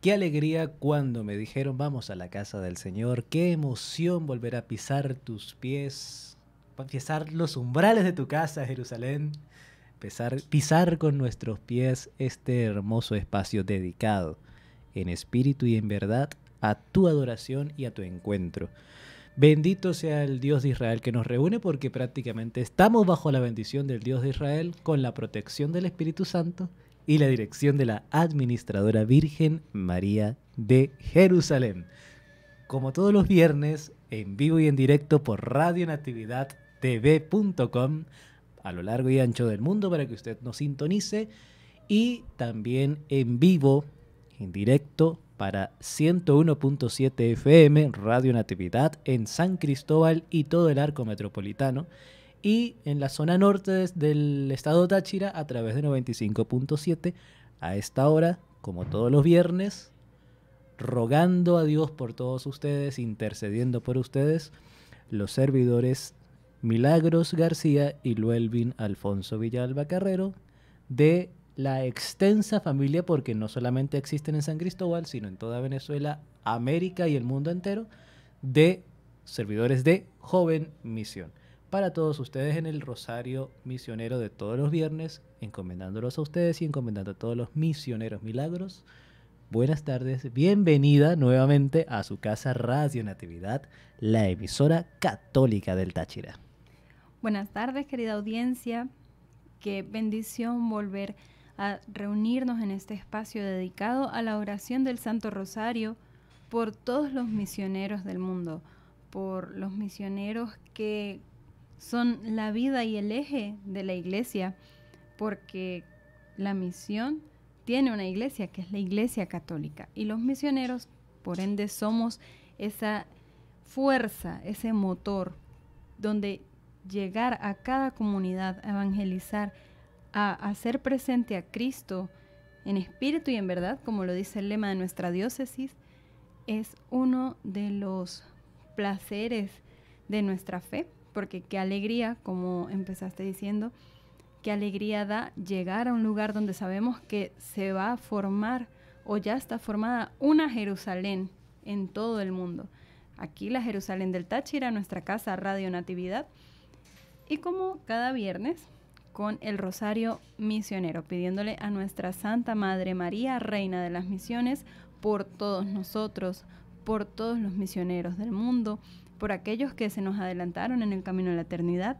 Qué alegría cuando me dijeron vamos a la casa del Señor, qué emoción volver a pisar tus pies, pisar los umbrales de tu casa, Jerusalén, pisar con nuestros pies este hermoso espacio dedicado en espíritu y en verdad a tu adoración y a tu encuentro. Bendito sea el Dios de Israel que nos reúne porque prácticamente estamos bajo la bendición del Dios de Israel con la protección del Espíritu Santo y la dirección de la Administradora Virgen María de Jerusalén. Como todos los viernes, en vivo y en directo por radionatividadtv.com a lo largo y ancho del mundo para que usted nos sintonice y también en vivo, en directo para 101.7 FM Radio Natividad en San Cristóbal y todo el arco metropolitano y en la zona norte del estado Táchira a través de 95.7 a esta hora, como todos los viernes, rogando a Dios por todos ustedes, intercediendo por ustedes, los servidores Milagros García y Luelvin Alfonso Villalba Carrero de la extensa familia, porque no solamente existen en San Cristóbal, sino en toda Venezuela, América y el mundo entero, de servidores de Joven Misión. Para todos ustedes en el Rosario Misionero de todos los viernes, encomendándolos a ustedes y encomendando a todos los misioneros milagros. Buenas tardes, bienvenida nuevamente a su casa Radio Natividad, la emisora católica del Táchira. Buenas tardes, querida audiencia. Qué bendición volver a a reunirnos en este espacio dedicado a la oración del Santo Rosario por todos los misioneros del mundo, por los misioneros que son la vida y el eje de la iglesia, porque la misión tiene una iglesia, que es la iglesia católica, y los misioneros, por ende, somos esa fuerza, ese motor, donde llegar a cada comunidad, evangelizar, a hacer presente a Cristo en espíritu y en verdad, como lo dice el lema de nuestra diócesis, es uno de los placeres de nuestra fe, porque qué alegría, como empezaste diciendo, qué alegría da llegar a un lugar donde sabemos que se va a formar o ya está formada una Jerusalén en todo el mundo. Aquí la Jerusalén del Táchira, nuestra casa Radio Natividad. Y como cada viernes, con el Rosario Misionero, pidiéndole a nuestra Santa Madre María, Reina de las Misiones, por todos nosotros, por todos los misioneros del mundo, por aquellos que se nos adelantaron en el camino de la eternidad,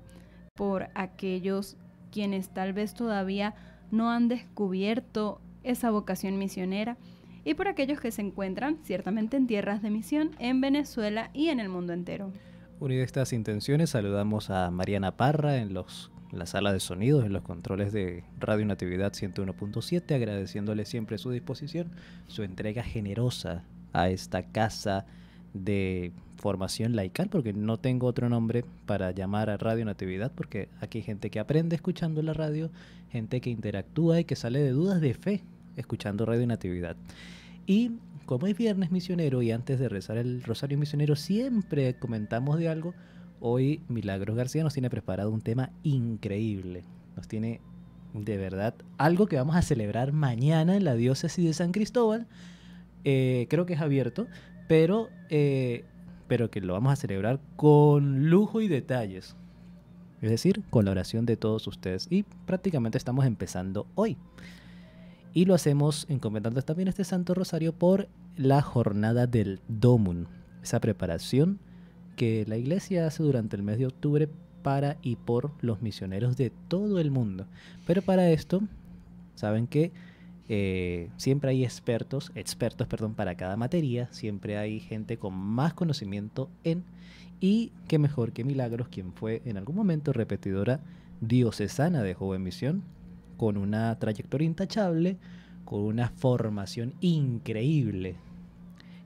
por aquellos quienes tal vez todavía no han descubierto esa vocación misionera y por aquellos que se encuentran ciertamente en tierras de misión en Venezuela y en el mundo entero. Unidas estas intenciones, saludamos a Mariana Parra en los la sala de sonidos en los controles de Radio Natividad 101.7, agradeciéndole siempre su disposición, su entrega generosa a esta casa de formación laical, porque no tengo otro nombre para llamar a Radio Natividad, porque aquí hay gente que aprende escuchando la radio, gente que interactúa y que sale de dudas de fe escuchando Radio Natividad. Y como es viernes misionero y antes de rezar el rosario misionero, siempre comentamos de algo Hoy Milagros García nos tiene preparado un tema increíble. Nos tiene de verdad algo que vamos a celebrar mañana en la diócesis de San Cristóbal. Eh, creo que es abierto, pero, eh, pero que lo vamos a celebrar con lujo y detalles. Es decir, con la oración de todos ustedes. Y prácticamente estamos empezando hoy. Y lo hacemos encomendando también este Santo Rosario por la jornada del Domun. Esa preparación que la iglesia hace durante el mes de octubre para y por los misioneros de todo el mundo. Pero para esto, saben que eh, siempre hay expertos, expertos, perdón, para cada materia, siempre hay gente con más conocimiento en, y qué mejor que Milagros, quien fue en algún momento repetidora diocesana de Joven Misión, con una trayectoria intachable, con una formación increíble,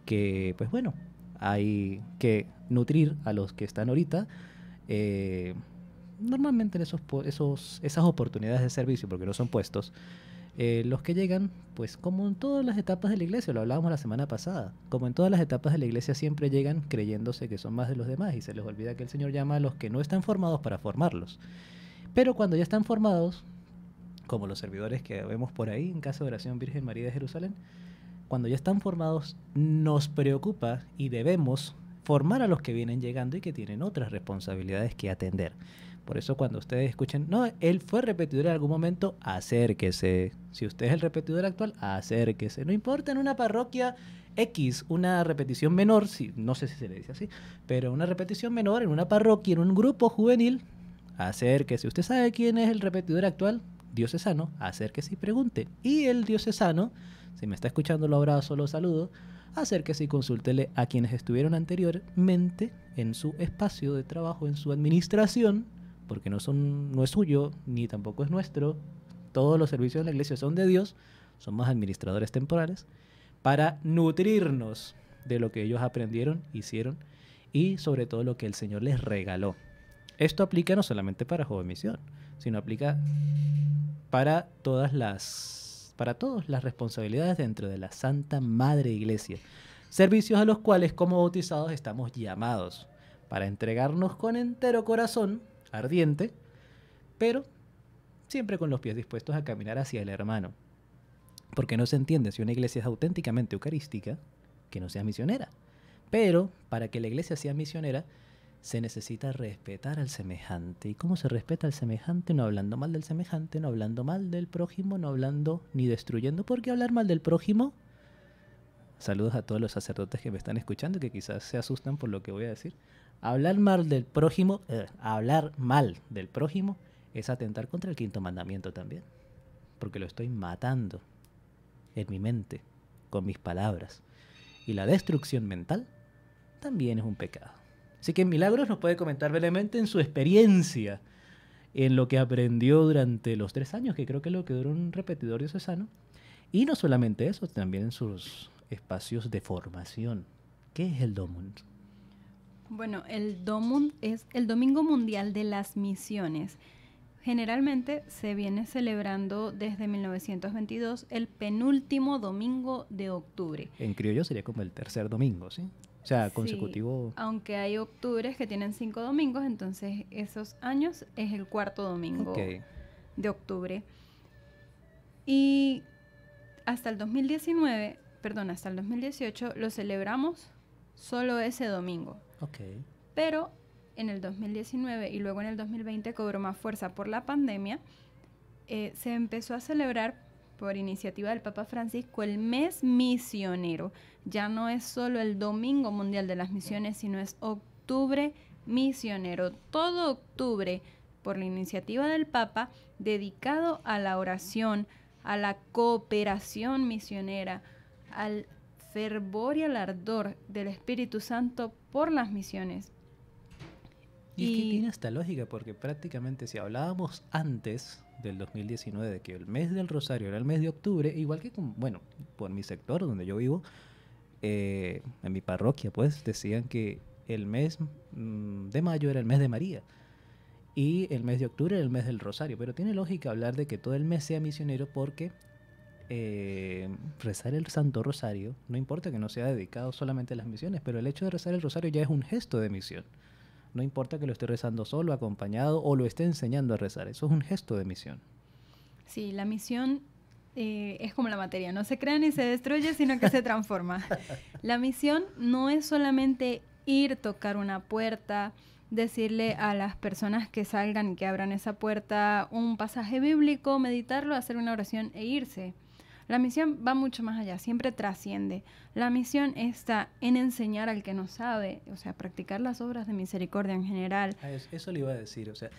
que pues bueno, hay que nutrir a los que están ahorita, eh, normalmente en esos, esos, esas oportunidades de servicio, porque no son puestos, eh, los que llegan, pues como en todas las etapas de la iglesia, lo hablábamos la semana pasada, como en todas las etapas de la iglesia siempre llegan creyéndose que son más de los demás y se les olvida que el Señor llama a los que no están formados para formarlos. Pero cuando ya están formados, como los servidores que vemos por ahí en Casa de Oración Virgen María de Jerusalén, cuando ya están formados, nos preocupa y debemos formar a los que vienen llegando y que tienen otras responsabilidades que atender. Por eso cuando ustedes escuchen, no, él fue repetidor en algún momento, acérquese. Si usted es el repetidor actual, acérquese. No importa en una parroquia X, una repetición menor, si, no sé si se le dice así, pero una repetición menor en una parroquia, en un grupo juvenil, acérquese. ¿Usted sabe quién es el repetidor actual? Diocesano, acérquese y pregunte. Y el diocesano, si me está escuchando lo abrazo, lo saludo, acérquese y consúltele a quienes estuvieron anteriormente en su espacio de trabajo, en su administración, porque no, son, no es suyo ni tampoco es nuestro. Todos los servicios de la iglesia son de Dios, somos administradores temporales, para nutrirnos de lo que ellos aprendieron, hicieron y sobre todo lo que el Señor les regaló. Esto aplica no solamente para Joven Misión, sino aplica para todas las para todos las responsabilidades dentro de la Santa Madre Iglesia, servicios a los cuales como bautizados estamos llamados para entregarnos con entero corazón, ardiente, pero siempre con los pies dispuestos a caminar hacia el hermano. Porque no se entiende si una iglesia es auténticamente eucarística, que no sea misionera. Pero para que la iglesia sea misionera, se necesita respetar al semejante. ¿Y cómo se respeta al semejante? No hablando mal del semejante, no hablando mal del prójimo, no hablando ni destruyendo. Porque hablar mal del prójimo... Saludos a todos los sacerdotes que me están escuchando, que quizás se asustan por lo que voy a decir. Hablar mal del prójimo, eh, hablar mal del prójimo es atentar contra el quinto mandamiento también. Porque lo estoy matando en mi mente, con mis palabras. Y la destrucción mental también es un pecado. Así que Milagros nos puede comentar brevemente en su experiencia, en lo que aprendió durante los tres años, que creo que lo que duró un repetidor cesano, Y no solamente eso, también en sus espacios de formación. ¿Qué es el DOMUND? Bueno, el DOMUND es el Domingo Mundial de las Misiones. Generalmente se viene celebrando desde 1922 el penúltimo domingo de octubre. En criollo sería como el tercer domingo, ¿sí? O sea, consecutivo. aunque hay octubres que tienen cinco domingos, entonces esos años es el cuarto domingo de octubre. Y hasta el 2019, perdón, hasta el 2018 lo celebramos solo ese domingo. Ok. Pero en el 2019 y luego en el 2020 cobró más fuerza por la pandemia. Eh, se empezó a celebrar por iniciativa del Papa Francisco, el mes misionero. Ya no es solo el Domingo Mundial de las Misiones, sino es octubre misionero. Todo octubre, por la iniciativa del Papa, dedicado a la oración, a la cooperación misionera, al fervor y al ardor del Espíritu Santo por las misiones. Y, es que tiene esta lógica, porque prácticamente si hablábamos antes del 2019 de que el mes del Rosario era el mes de octubre, igual que, bueno, por mi sector donde yo vivo, eh, en mi parroquia, pues decían que el mes mm, de mayo era el mes de María y el mes de octubre era el mes del Rosario, pero tiene lógica hablar de que todo el mes sea misionero porque eh, rezar el Santo Rosario, no importa que no sea dedicado solamente a las misiones, pero el hecho de rezar el Rosario ya es un gesto de misión. No importa que lo esté rezando solo, acompañado o lo esté enseñando a rezar. Eso es un gesto de misión. Sí, la misión eh, es como la materia, no se crea ni se destruye, sino que se transforma. la misión no es solamente ir, tocar una puerta, decirle a las personas que salgan y que abran esa puerta un pasaje bíblico, meditarlo, hacer una oración e irse. La misión va mucho más allá, siempre trasciende. La misión está en enseñar al que no sabe, o sea, practicar las obras de misericordia en general. Ah, eso, le iba a decir, o sea,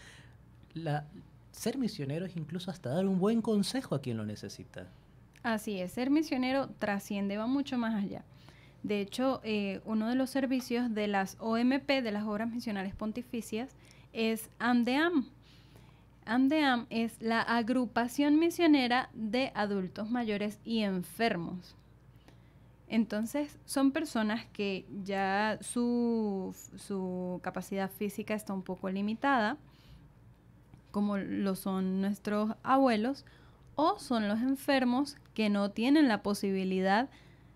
ser misionero es incluso hasta dar un buen consejo a quien lo necesita. Así es, ser misionero trasciende, va mucho más allá. De hecho, eh, uno de los servicios de las OMP, de las Obras Misionales Pontificias, es AMDEAM, AMDEAM es la agrupación misionera de adultos mayores y enfermos. Entonces, son personas que ya su, capacidad física está un poco limitada, como lo son nuestros abuelos, o son los enfermos que no tienen la posibilidad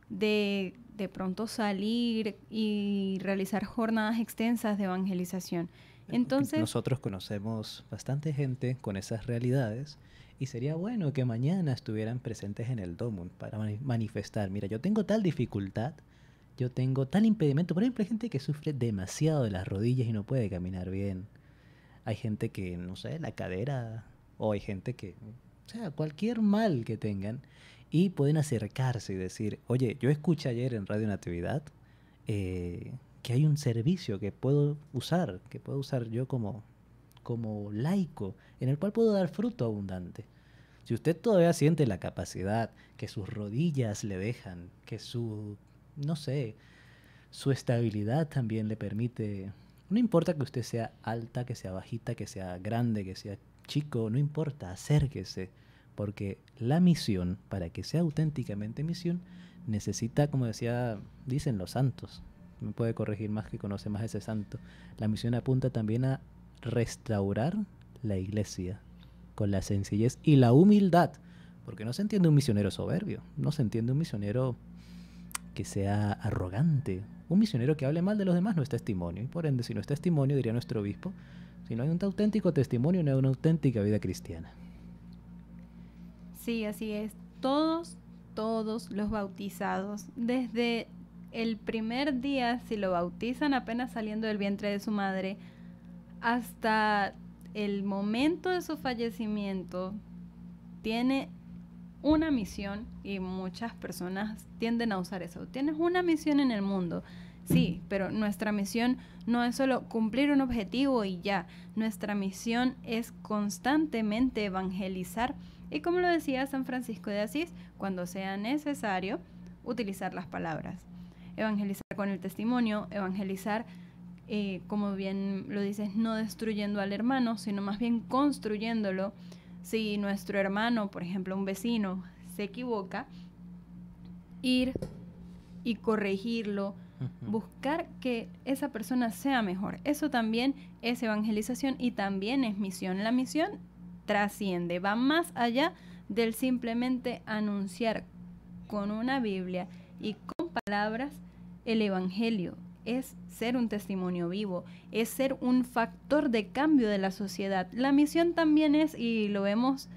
de de pronto salir y realizar jornadas extensas de evangelización. Entonces, nosotros conocemos bastante gente con esas realidades y sería bueno que mañana estuvieran presentes en el DOMUN para manifestar, mira, yo tengo tal dificultad, yo tengo tal impedimento. Por ejemplo, hay gente que sufre demasiado de las rodillas y no puede caminar bien. Hay gente que, no sé, la cadera, o hay gente que, o sea, cualquier mal que tengan, y pueden acercarse y decir, oye, yo escuché ayer en Radio Natividad, eh, que hay un servicio que puedo usar, que puedo usar yo como, como laico, en el cual puedo dar fruto abundante. Si usted todavía siente la capacidad que sus rodillas le dejan, que su, no sé, su estabilidad también le permite, no importa que usted sea alta, que sea bajita, que sea grande, que sea chico, no importa, acérquese, porque la misión, para que sea auténticamente misión, necesita, como decía, dicen los santos, me puede corregir más que conoce más ese santo. La misión apunta también a restaurar la iglesia con la sencillez y la humildad, porque no se entiende un misionero soberbio, no se entiende un misionero que sea arrogante, un misionero que hable mal de los demás no es testimonio, y por ende si no es testimonio, diría nuestro obispo, si no hay un auténtico testimonio, no hay una auténtica vida cristiana. Sí, así es. Todos, todos los bautizados, desde el primer día, si lo bautizan apenas saliendo del vientre de su madre, hasta el momento de su fallecimiento, tiene una misión y muchas personas tienden a usar eso. Tienes una misión en el mundo. Sí, pero nuestra misión no es solo cumplir un objetivo y ya. Nuestra misión es constantemente evangelizar y como lo decía San Francisco de Asís, cuando sea necesario, utilizar las palabras evangelizar con el testimonio, evangelizar, eh, como bien lo dices, no destruyendo al hermano, sino más bien construyéndolo. Si nuestro hermano, por ejemplo, un vecino, se equivoca, ir y corregirlo, buscar que esa persona sea mejor. Eso también es evangelización y también es misión. La misión trasciende, va más allá del simplemente anunciar con una Biblia y con palabras el Evangelio, es ser un testimonio vivo, es ser un factor de cambio de la sociedad. La misión también es, y lo vemos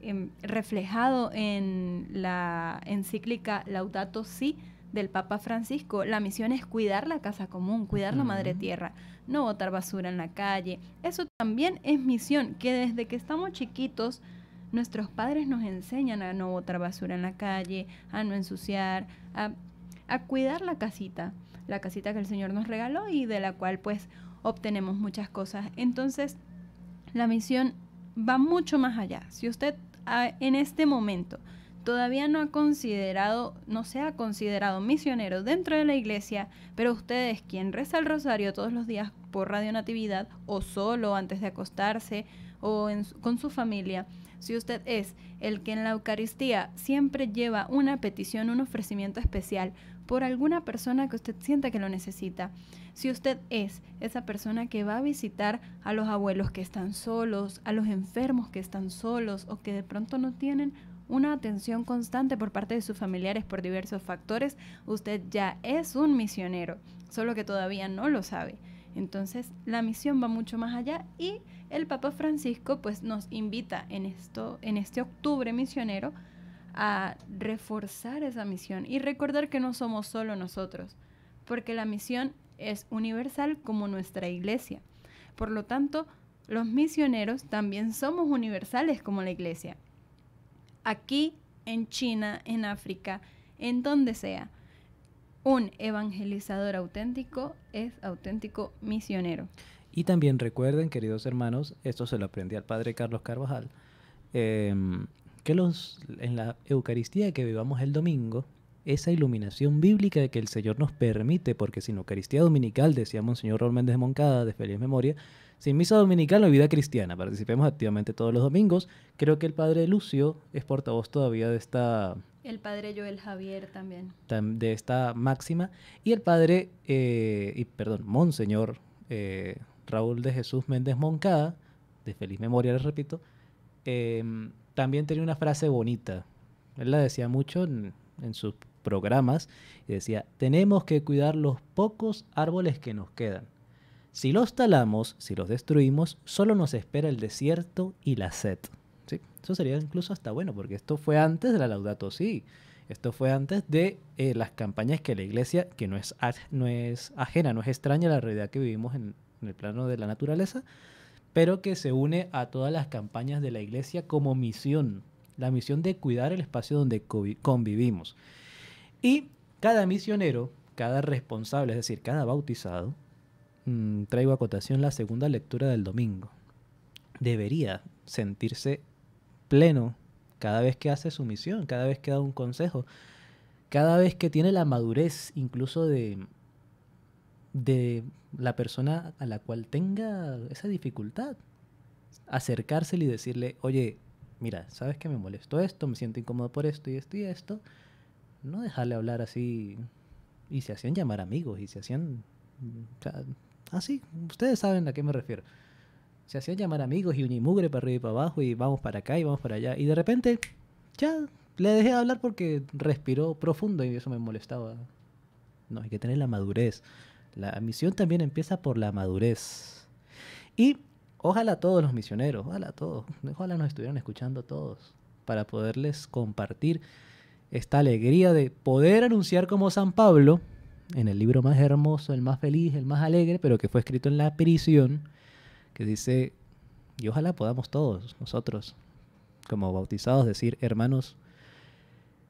em, reflejado en la encíclica Laudato Si del Papa Francisco, la misión es cuidar la casa común, cuidar la madre tierra, no botar basura en la calle. Eso también es misión, que desde que estamos chiquitos, nuestros padres nos enseñan a no botar basura en la calle, a no ensuciar, a a cuidar la casita, la casita que el Señor nos regaló y de la cual pues obtenemos muchas cosas. Entonces, la misión va mucho más allá. Si usted ah, en este momento todavía no ha considerado, no se ha considerado misionero dentro de la iglesia, pero usted es quien reza el rosario todos los días por Radio Natividad o solo antes de acostarse o con su familia, si usted es el que en la Eucaristía siempre lleva una petición, un ofrecimiento especial, por alguna persona que usted sienta que lo necesita. Si usted es esa persona que va a visitar a los abuelos que están solos, a los enfermos que están solos o que de pronto no tienen una atención constante por parte de sus familiares por diversos factores, usted ya es un misionero, solo que todavía no lo sabe. Entonces la misión va mucho más allá y el Papa Francisco pues nos invita en, esto, en este octubre misionero a reforzar esa misión y recordar que no somos solo nosotros, porque la misión es universal como nuestra iglesia. Por lo tanto, los misioneros también somos universales como la iglesia. Aquí, en China, en África, en donde sea, un evangelizador auténtico es auténtico misionero. Y también recuerden, queridos hermanos, esto se lo aprendí al padre Carlos Carvajal, em, que los, en la Eucaristía que vivamos el domingo, esa iluminación bíblica que el Señor nos permite, porque sin Eucaristía Dominical, decía Monseñor Raúl Méndez Moncada, de feliz memoria, sin misa dominical no hay vida cristiana, participemos activamente todos los domingos. Creo que el Padre Lucio es portavoz todavía de esta... El Padre Joel Javier también. De esta máxima. Y el Padre, eh, y perdón, Monseñor eh, Raúl de Jesús Méndez Moncada, de feliz memoria, les repito, em, también tenía una frase bonita. Él la decía mucho en, sus programas y decía, tenemos que cuidar los pocos árboles que nos quedan. Si los talamos, si los destruimos, solo nos espera el desierto y la sed. ¿Sí? Eso sería incluso hasta bueno, porque esto fue antes de la Laudato Si. Esto fue antes de eh, las campañas que la iglesia, que no es, no es ajena, no es extraña a la realidad que vivimos en el plano de la naturaleza, pero que se une a todas las campañas de la iglesia como misión, la misión de cuidar el espacio donde convivimos. Y cada misionero, cada responsable, es decir, cada bautizado, mm, traigo a cotación la segunda lectura del domingo, debería sentirse pleno cada vez que hace su misión, cada vez que da un consejo, cada vez que tiene la madurez incluso de de la persona a la cual tenga esa dificultad. Acercársele y decirle, oye, mira, sabes que me molestó esto, me siento incómodo por esto y esto y esto. No dejarle hablar así. Y se hacían llamar amigos y se hacían... así, ustedes saben a qué me refiero. Se hacían llamar amigos y unimugre para arriba y para abajo y vamos para acá y vamos para allá. Y de repente, ya, le dejé hablar porque respiró profundo y eso me molestaba. No, hay que tener la madurez la misión también empieza por la madurez. Y ojalá todos los misioneros, ojalá todos, ojalá nos estuvieran escuchando todos para poderles compartir esta alegría de poder anunciar como San Pablo, en el libro más hermoso, el más feliz, el más alegre, pero que fue escrito en la prisión, que dice, y ojalá podamos todos nosotros, como bautizados, decir, hermanos,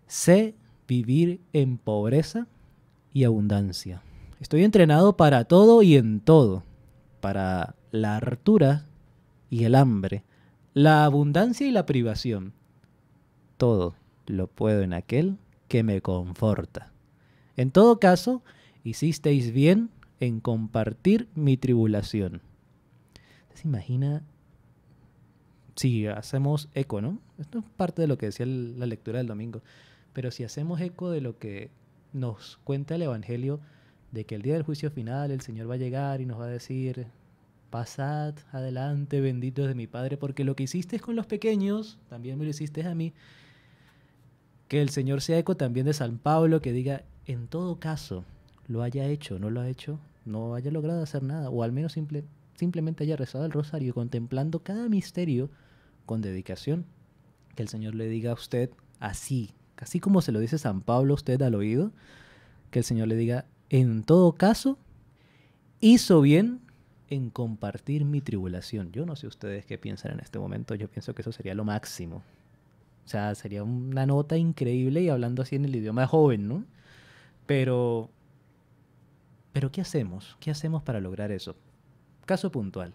sé vivir en pobreza y abundancia Estoy entrenado para todo y en todo. Para la hartura y el hambre. La abundancia y la privación. Todo lo puedo en aquel que me conforta. En todo caso, hicisteis bien en compartir mi tribulación. ¿Se imagina? Si hacemos eco, ¿no? Esto es parte de lo que decía la lectura del domingo. Pero si hacemos eco de lo que nos cuenta el Evangelio, de que el día del juicio final el Señor va a llegar y nos va a decir, pasad adelante, benditos de mi Padre, porque lo que hiciste con los pequeños, también me lo hiciste a mí. Que el Señor sea eco también de San Pablo, que diga, en todo caso, lo haya hecho, no lo ha hecho, no haya logrado hacer nada, o al menos simplemente haya rezado el rosario, contemplando cada misterio con dedicación. Que el Señor le diga a usted así, así como se lo dice San Pablo a usted al oído, que el Señor le diga, en todo caso, hizo bien en compartir mi tribulación. Yo no sé ustedes qué piensan en este momento, yo pienso que eso sería lo máximo. O sea, sería una nota increíble y hablando así en el idioma joven, ¿no? Pero, pero ¿qué hacemos? ¿Qué hacemos para lograr eso? Caso puntual.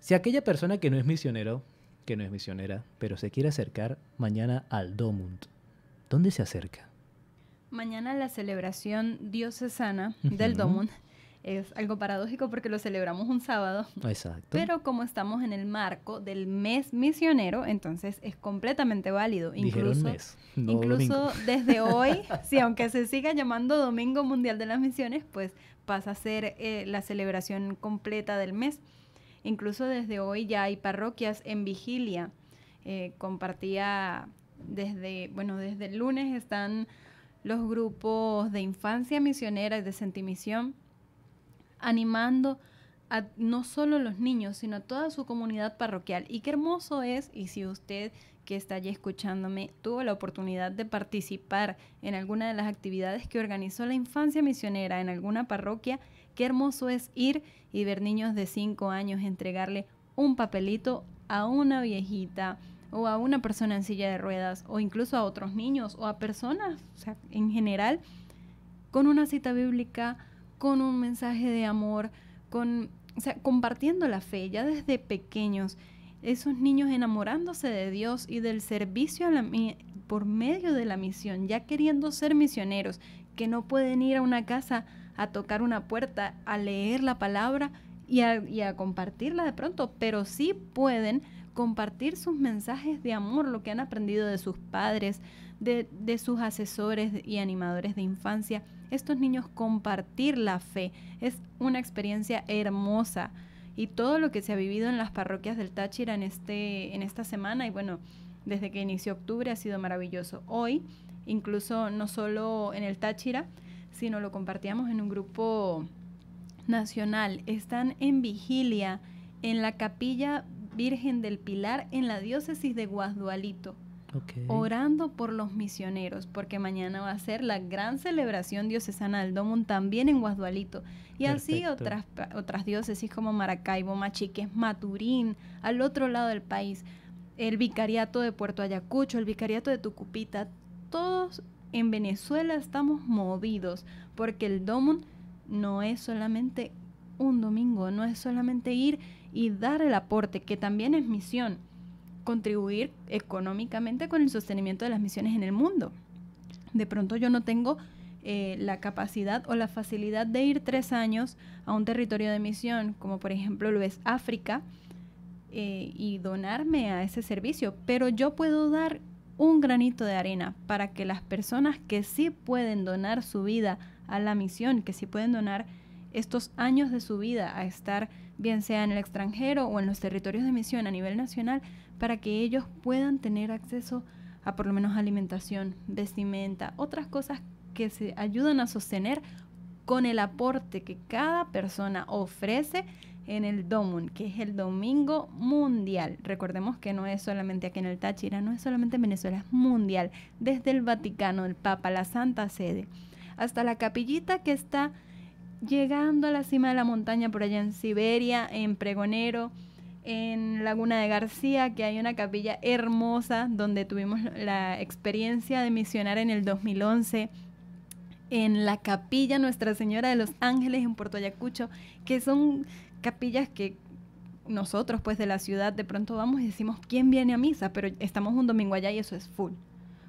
Si aquella persona que no es misionero, que no es misionera, pero se quiere acercar mañana al Domund, ¿dónde se acerca? Mañana la celebración diocesana del Domun es algo paradójico porque lo celebramos un sábado. Exacto. Pero como estamos en el marco del mes misionero, entonces es completamente válido. Incluso, incluso desde hoy, si aunque se siga llamando Domingo Mundial de las Misiones, pues pasa a ser eh, la celebración completa del mes. Incluso desde hoy ya hay parroquias en vigilia. Eh, compartía desde, bueno, desde el lunes están los grupos de infancia misionera y de sentimisión, animando a no solo los niños, sino a toda su comunidad parroquial. Y qué hermoso es, y si usted que está allí escuchándome tuvo la oportunidad de participar en alguna de las actividades que organizó la infancia misionera en alguna parroquia, qué hermoso es ir y ver niños de 5 años entregarle un papelito a una viejita o a una persona en silla de ruedas o incluso a otros niños o a personas, en general, con una cita bíblica, con un mensaje de amor, con, compartiendo la fe ya desde pequeños, esos niños enamorándose de Dios y del servicio a la, por medio de la misión, ya queriendo ser misioneros, que no pueden ir a una casa a tocar una puerta, a leer la palabra y y a compartirla de pronto, pero sí pueden compartir sus mensajes de amor, lo que han aprendido de sus padres, de, sus asesores y animadores de infancia. Estos niños compartir la fe es una experiencia hermosa y todo lo que se ha vivido en las parroquias del Táchira en, este, en esta semana y bueno, desde que inició octubre ha sido maravilloso. Hoy, incluso no solo en el Táchira, sino lo compartíamos en un grupo nacional. Están en vigilia en la capilla Virgen del Pilar en la diócesis de Guasdualito. Orando por los misioneros, porque mañana va a ser la gran celebración diocesana del Domun también en Guasdualito. Y así otras, otras diócesis como Maracaibo, Machiques, Maturín, al otro lado del país, el vicariato de Puerto Ayacucho, el vicariato de Tucupita, todos en Venezuela estamos movidos, porque el Domun no es solamente un domingo, no es solamente ir y dar el aporte, que también es misión, contribuir económicamente con el sostenimiento de las misiones en el mundo. De pronto yo no tengo eh, la capacidad o la facilidad de ir tres años a un territorio de misión, como por ejemplo lo es África, eh, y donarme a ese servicio, pero yo puedo dar un granito de arena para que las personas que sí pueden donar su vida a la misión, que sí pueden donar estos años de su vida a estar bien sea en el extranjero o en los territorios de misión a nivel nacional, para que ellos puedan tener acceso a por lo menos alimentación, vestimenta, otras cosas que se ayudan a sostener con el aporte que cada persona ofrece en el DOMUN, que es el Domingo Mundial. Recordemos que no es solamente aquí en el Táchira, no es solamente en Venezuela, es mundial, desde el Vaticano, el Papa, la Santa Sede, hasta la capillita que está llegando a la cima de la montaña por allá en Siberia, en Pregonero, en Laguna de García, que hay una capilla hermosa donde tuvimos la experiencia de misionar en el 2011 en la capilla Nuestra Señora de los Ángeles en Puerto Ayacucho, que son capillas que nosotros pues de la ciudad de pronto vamos y decimos quién viene a misa, pero estamos un domingo allá y eso es full.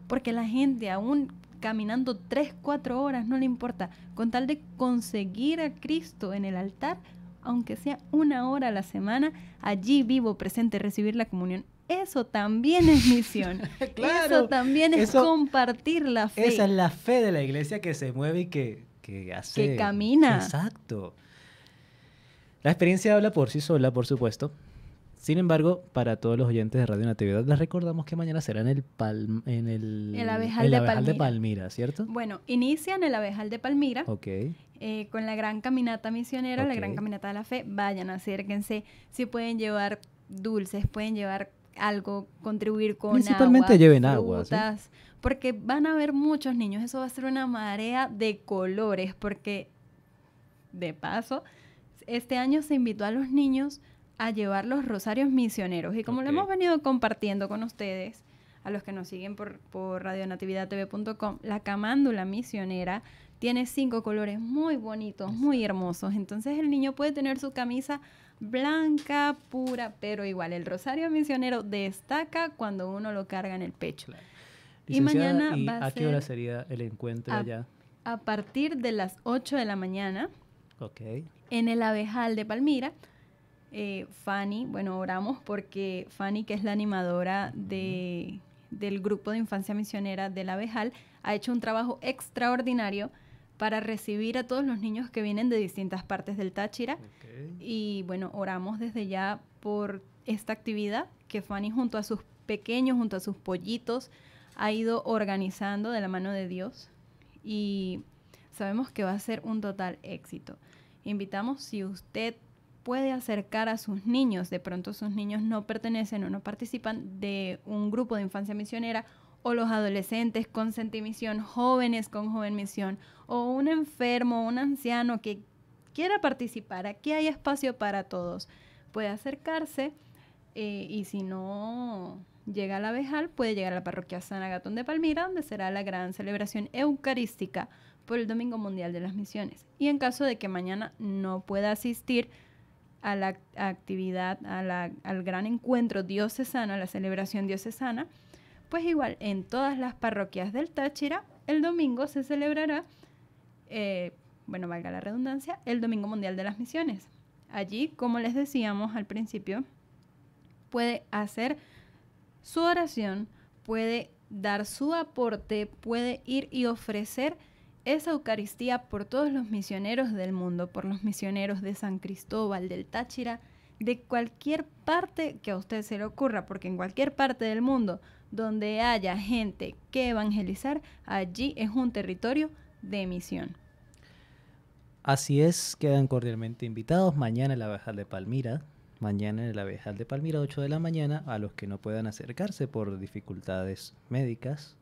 Porque la gente aún caminando tres cuatro horas, no le importa, con tal de conseguir a Cristo en el altar, aunque sea una hora a la semana, allí vivo presente, recibir la comunión. Eso también es misión. eso también es compartir la fe. Esa es la fe de la iglesia que se mueve y que, que Que camina. Exacto. La experiencia habla por sí sola, por supuesto, sin embargo, para todos los oyentes de Radio Natividad, les recordamos que mañana será en el, en el, abejal, de, Palmira. ¿cierto? Bueno, inician el abejal de Palmira. Ok. Eh, con la gran caminata misionera, la gran caminata de la fe. Vayan, acérquense. Si pueden llevar dulces, pueden llevar algo, contribuir con Principalmente agua, lleven agua. Porque van a haber muchos niños. Eso va a ser una marea de colores. Porque, de paso, este año se invitó a los niños a llevar los rosarios misioneros. Y como lo hemos venido compartiendo con ustedes, a los que nos siguen por, por radionatividadtv.com, la camándula misionera tiene cinco colores muy bonitos, muy hermosos. Entonces el niño puede tener su camisa blanca, pura, pero igual el rosario misionero destaca cuando uno lo carga en el pecho. Y mañana va a, qué hora sería el encuentro allá? A partir de las 8 de la mañana. En el Abejal de Palmira eh, Fanny, bueno, oramos porque Fanny, que es la animadora de, del grupo de infancia misionera de la Bejal, ha hecho un trabajo extraordinario para recibir a todos los niños que vienen de distintas partes del Táchira. Y bueno, oramos desde ya por esta actividad que Fanny junto a sus pequeños, junto a sus pollitos, ha ido organizando de la mano de Dios. Y sabemos que va a ser un total éxito. Invitamos si usted puede acercar a sus niños. De pronto sus niños no pertenecen o no participan de un grupo de infancia misionera o los adolescentes con sentimisión, jóvenes con joven misión o un enfermo, un anciano que quiera participar. Aquí hay espacio para todos. Puede acercarse eh, y si no llega a la Bejal, puede llegar a la parroquia San Agatón de Palmira, donde será la gran celebración eucarística por el Domingo Mundial de las Misiones. Y en caso de que mañana no pueda asistir, a la actividad, a la, al gran encuentro diocesano, a la celebración diocesana, pues igual en todas las parroquias del Táchira, el domingo se celebrará, eh, bueno, valga la redundancia, el Domingo Mundial de las Misiones. Allí, como les decíamos al principio, puede hacer su oración, puede dar su aporte, puede ir y ofrecer esa Eucaristía por todos los misioneros del mundo, por los misioneros de San Cristóbal, del Táchira, de cualquier parte que a usted se le ocurra, porque en cualquier parte del mundo donde haya gente que evangelizar, allí es un territorio de misión. Así es, quedan cordialmente invitados mañana en la Bajal de Palmira, mañana en la Abejal de Palmira, 8 de la mañana, a los que no puedan acercarse por dificultades médicas,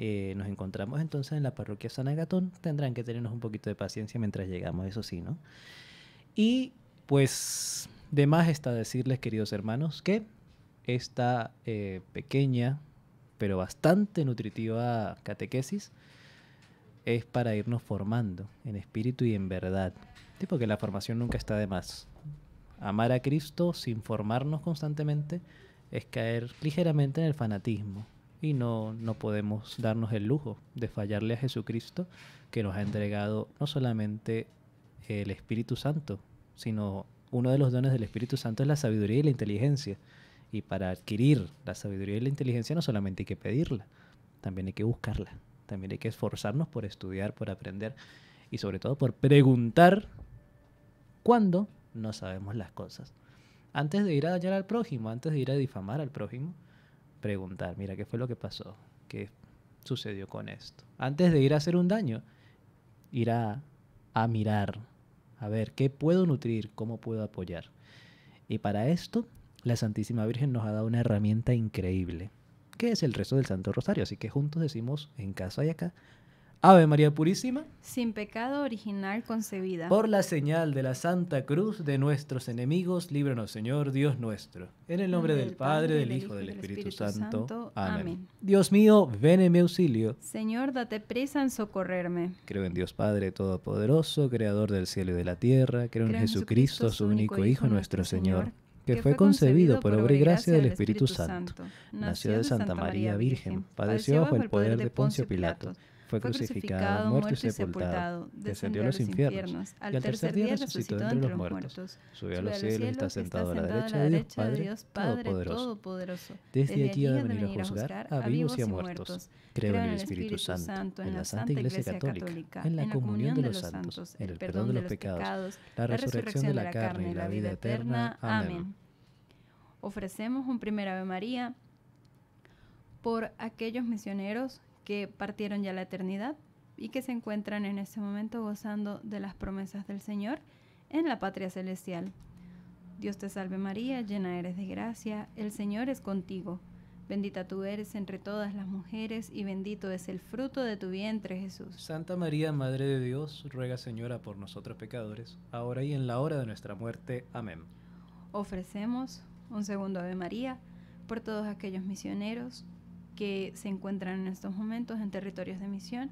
eh, nos encontramos entonces en la parroquia San Agatón. Tendrán que tenernos un poquito de paciencia mientras llegamos, eso sí, ¿no? Y pues de más está decirles, queridos hermanos, que esta eh, pequeña pero bastante nutritiva catequesis es para irnos formando en espíritu y en verdad. porque la formación nunca está de más. Amar a Cristo sin formarnos constantemente es caer ligeramente en el fanatismo, y no, no podemos darnos el lujo de fallarle a Jesucristo que nos ha entregado no solamente el Espíritu Santo, sino uno de los dones del Espíritu Santo es la sabiduría y la inteligencia. Y para adquirir la sabiduría y la inteligencia no solamente hay que pedirla, también hay que buscarla, también hay que esforzarnos por estudiar, por aprender y sobre todo por preguntar cuando no sabemos las cosas. Antes de ir a dañar al prójimo, antes de ir a difamar al prójimo, preguntar, mira, ¿qué fue lo que pasó? ¿Qué sucedió con esto? Antes de ir a hacer un daño, ir a, mirar, a ver, ¿qué puedo nutrir? ¿Cómo puedo apoyar? Y para esto, la Santísima Virgen nos ha dado una herramienta increíble, que es el resto del Santo Rosario. Así que juntos decimos en casa y acá, Ave María Purísima. Sin pecado original concebida. Por la señal de la Santa Cruz de nuestros enemigos, líbranos, Señor Dios nuestro. En el nombre del, Padre, del Hijo, del Espíritu, Santo. Amén. Dios mío, ven en mi auxilio. Señor, date prisa en socorrerme. Creo en Dios Padre Todopoderoso, Creador del cielo y de la tierra. Creo, en, Jesucristo, su único Hijo, nuestro Señor. que, fue concebido por obra y gracia del Espíritu, Santo. Nació de Santa María Virgen, padeció bajo el poder de Poncio Pilato fue crucificado, muerto y sepultado, descendió a los infiernos, al tercer día resucitó entre los muertos, subió a los cielos y está sentado a la derecha de Dios Padre, Todopoderoso. Desde aquí ha de venir a juzgar a vivos y a muertos. Creo en el Espíritu Santo, en la Santa Iglesia Católica, en la comunión de los santos, en el perdón de los pecados, la resurrección de la carne y la vida eterna. Amén. Ofrecemos un primer Ave María por aquellos misioneros que partieron ya la eternidad y que se encuentran en este momento gozando de las promesas del Señor en la patria celestial. Dios te salve María, llena eres de gracia, el Señor es contigo. Bendita tú eres entre todas las mujeres y bendito es el fruto de tu vientre Jesús. Santa María, Madre de Dios, ruega Señora por nosotros pecadores, ahora y en la hora de nuestra muerte. Amén. Ofrecemos un segundo Ave María por todos aquellos misioneros que se encuentran en estos momentos en territorios de misión,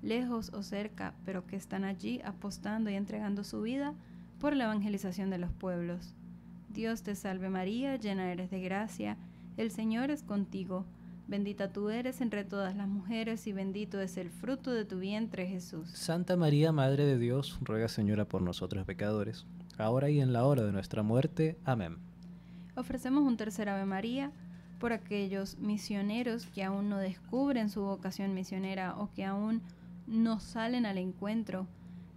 lejos o cerca, pero que están allí apostando y entregando su vida por la evangelización de los pueblos. Dios te salve María, llena eres de gracia, el Señor es contigo, bendita tú eres entre todas las mujeres y bendito es el fruto de tu vientre Jesús. Santa María, Madre de Dios, ruega Señora por nosotros pecadores, ahora y en la hora de nuestra muerte. Amén. Ofrecemos un tercer Ave María por aquellos misioneros que aún no descubren su vocación misionera o que aún no salen al encuentro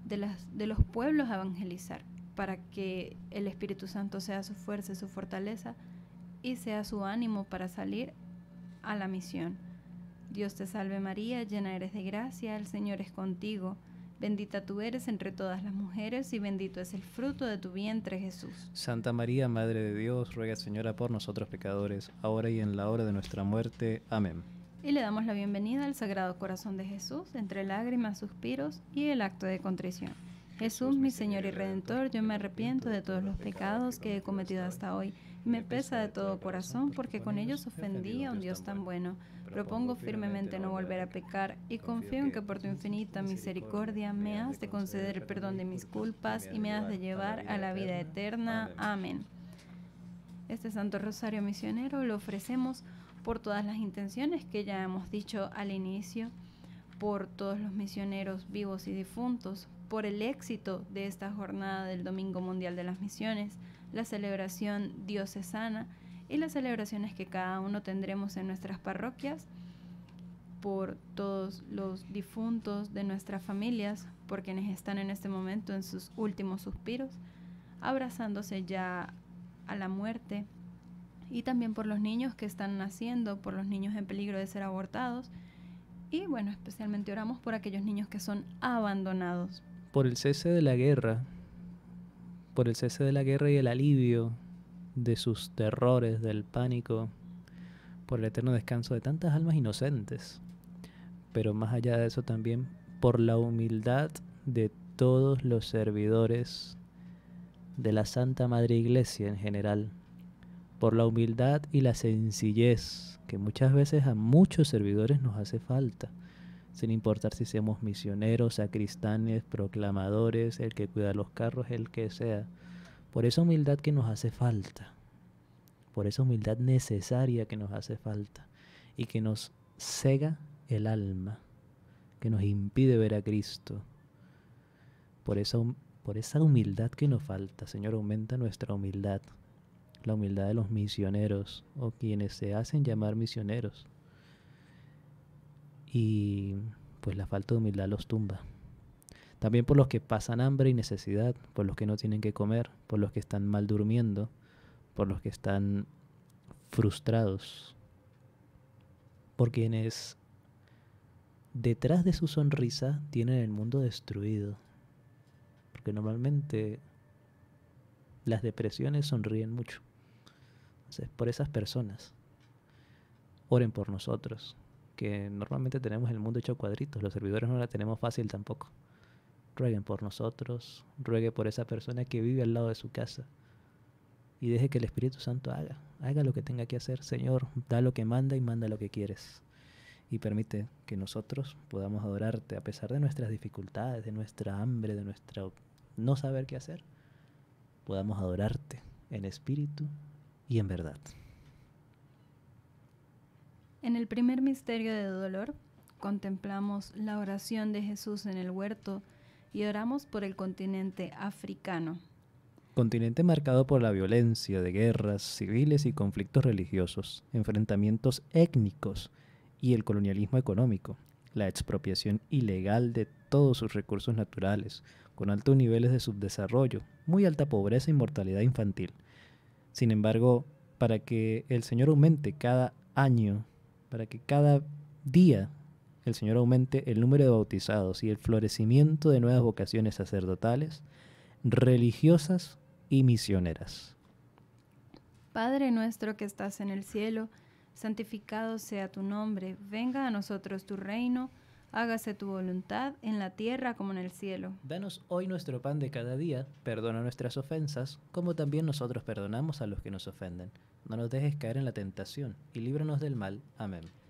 de, los pueblos a evangelizar, para que el Espíritu Santo sea su fuerza, su fortaleza y sea su ánimo para salir a la misión. Dios te salve María, llena eres de gracia, el Señor es contigo Bendita tú eres entre todas las mujeres y bendito es el fruto de tu vientre Jesús. Santa María, Madre de Dios, ruega Señora por nosotros pecadores, ahora y en la hora de nuestra muerte. Amén. Y le damos la bienvenida al Sagrado Corazón de Jesús, entre lágrimas, suspiros y el acto de contrición. Jesús, mi Señor y Redentor, yo me arrepiento de todos los pecados que he cometido hasta hoy y me pesa de todo corazón porque con ellos ofendí a un Dios tan bueno. Propongo firmemente no volver a pecar y confío en que por tu infinita misericordia me has de conceder el perdón de mis culpas y me has de llevar a la vida eterna. Amén. Este Santo Rosario Misionero lo ofrecemos por todas las intenciones que ya hemos dicho al inicio, por todos los misioneros vivos y difuntos, por el éxito de esta jornada del Domingo Mundial de las Misiones, la celebración diocesana, y las celebraciones que cada uno tendremos en nuestras parroquias por todos los difuntos de nuestras familias, por quienes están en este momento en sus últimos suspiros, abrazándose ya a la muerte, y también por los niños que están naciendo, por los niños en peligro de ser abortados, y bueno, especialmente oramos por aquellos niños que son abandonados. Por el cese de la guerra, por el cese de la guerra y el alivio de sus terrores, del pánico, por el eterno descanso de tantas almas inocentes, pero más allá de eso también por la humildad de todos los servidores de la Santa Madre Iglesia en general, por la humildad y la sencillez que muchas veces a muchos servidores nos hace falta, sin importar si seamos misioneros, sacristanes, proclamadores, el que cuida los carros, el que sea por esa humildad que nos hace falta, por esa humildad necesaria que nos hace falta y que nos cega el alma, que nos impide ver a Cristo. Por esa, por esa humildad que nos falta, Señor, aumenta nuestra humildad, la humildad de los misioneros o quienes se hacen llamar misioneros. Y pues la falta de humildad los tumba también por los que pasan hambre y necesidad, por los que no tienen que comer, por los que están mal durmiendo, por los que están frustrados, por quienes detrás de su sonrisa tienen el mundo destruido. Porque normalmente las depresiones sonríen mucho. Entonces, por esas personas, oren por nosotros, que normalmente tenemos el mundo hecho cuadritos, los servidores no la tenemos fácil tampoco rueguen por nosotros, ruegue por esa persona que vive al lado de su casa y deje que el Espíritu Santo haga, haga lo que tenga que hacer. Señor, da lo que manda y manda lo que quieres. Y permite que nosotros podamos adorarte a pesar de nuestras dificultades, de nuestra hambre, de nuestra no saber qué hacer. Podamos adorarte en espíritu y en verdad. En el primer misterio de dolor contemplamos la oración de Jesús en el huerto y oramos por el continente africano. Continente marcado por la violencia de guerras civiles y conflictos religiosos, enfrentamientos étnicos y el colonialismo económico, la expropiación ilegal de todos sus recursos naturales, con altos niveles de subdesarrollo, muy alta pobreza y e mortalidad infantil. Sin embargo, para que el Señor aumente cada año, para que cada día el Señor aumente el número de bautizados y el florecimiento de nuevas vocaciones sacerdotales, religiosas y misioneras. Padre nuestro que estás en el cielo, santificado sea tu nombre, venga a nosotros tu reino, hágase tu voluntad en la tierra como en el cielo. Danos hoy nuestro pan de cada día, perdona nuestras ofensas, como también nosotros perdonamos a los que nos ofenden. No nos dejes caer en la tentación y líbranos del mal. Amén.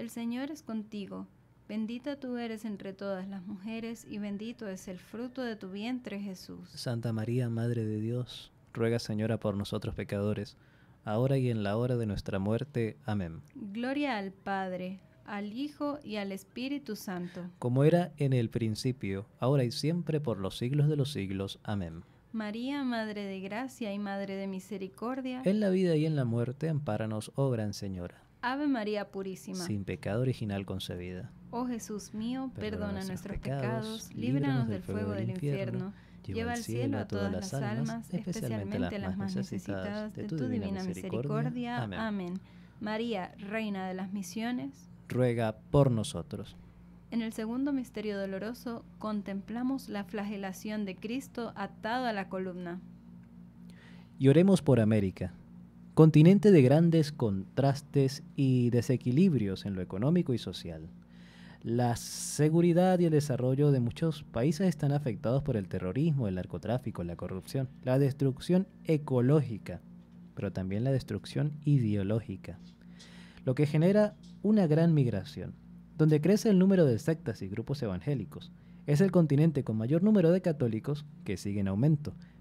el Señor es contigo. Bendita tú eres entre todas las mujeres y bendito es el fruto de tu vientre Jesús. Santa María, Madre de Dios, ruega Señora por nosotros pecadores, ahora y en la hora de nuestra muerte. Amén. Gloria al Padre, al Hijo y al Espíritu Santo. Como era en el principio, ahora y siempre por los siglos de los siglos. Amén. María, Madre de Gracia y Madre de Misericordia. En la vida y en la muerte, ampáranos, oh Gran Señora. Ave María Purísima. Sin pecado original concebida. Oh Jesús mío, perdona, nuestros pecados, líbranos del fuego del infierno, lleva al cielo a todas las almas, especialmente las más necesitadas de tu divina misericordia. Amén. María, Reina de las Misiones, ruega por nosotros. En el segundo misterio doloroso contemplamos la flagelación de Cristo atado a la columna. Y oremos por América continente de grandes contrastes y desequilibrios en lo económico y social. La seguridad y el desarrollo de muchos países están afectados por el terrorismo, el narcotráfico, la corrupción, la destrucción ecológica, pero también la destrucción ideológica, lo que genera una gran migración, donde crece el número de sectas y grupos evangélicos. Es el continente con mayor número de católicos que sigue en aumento,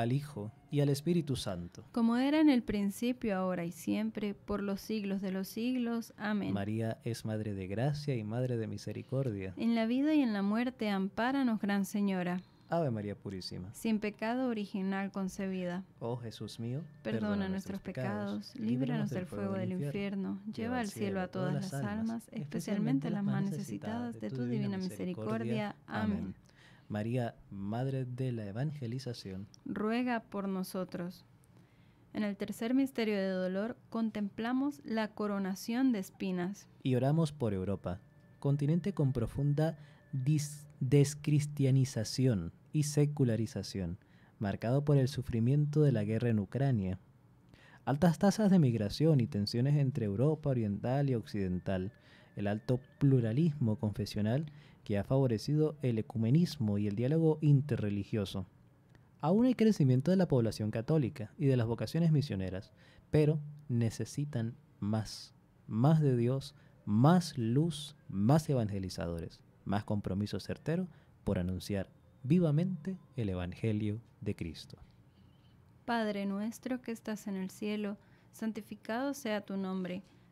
al Hijo y al Espíritu Santo. Como era en el principio, ahora y siempre, por los siglos de los siglos. Amén. María es Madre de Gracia y Madre de Misericordia. En la vida y en la muerte, ampáranos, Gran Señora. Ave María Purísima. Sin pecado original concebida. Oh Jesús mío, perdona, nuestros pecados, líbranos del fuego del infierno, lleva al cielo a todas las almas, especialmente a las más necesitadas de tu divina misericordia. Amén. María, Madre de la Evangelización, ruega por nosotros. En el tercer misterio de dolor contemplamos la coronación de espinas. Y oramos por Europa, continente con profunda descristianización y secularización, marcado por el sufrimiento de la guerra en Ucrania. Altas tasas de migración y tensiones entre Europa oriental y occidental, el alto pluralismo confesional que ha favorecido el ecumenismo y el diálogo interreligioso. Aún hay crecimiento de la población católica y de las vocaciones misioneras, pero necesitan más, más de Dios, más luz, más evangelizadores, más compromiso certero por anunciar vivamente el Evangelio de Cristo. Padre nuestro que estás en el cielo, santificado sea tu nombre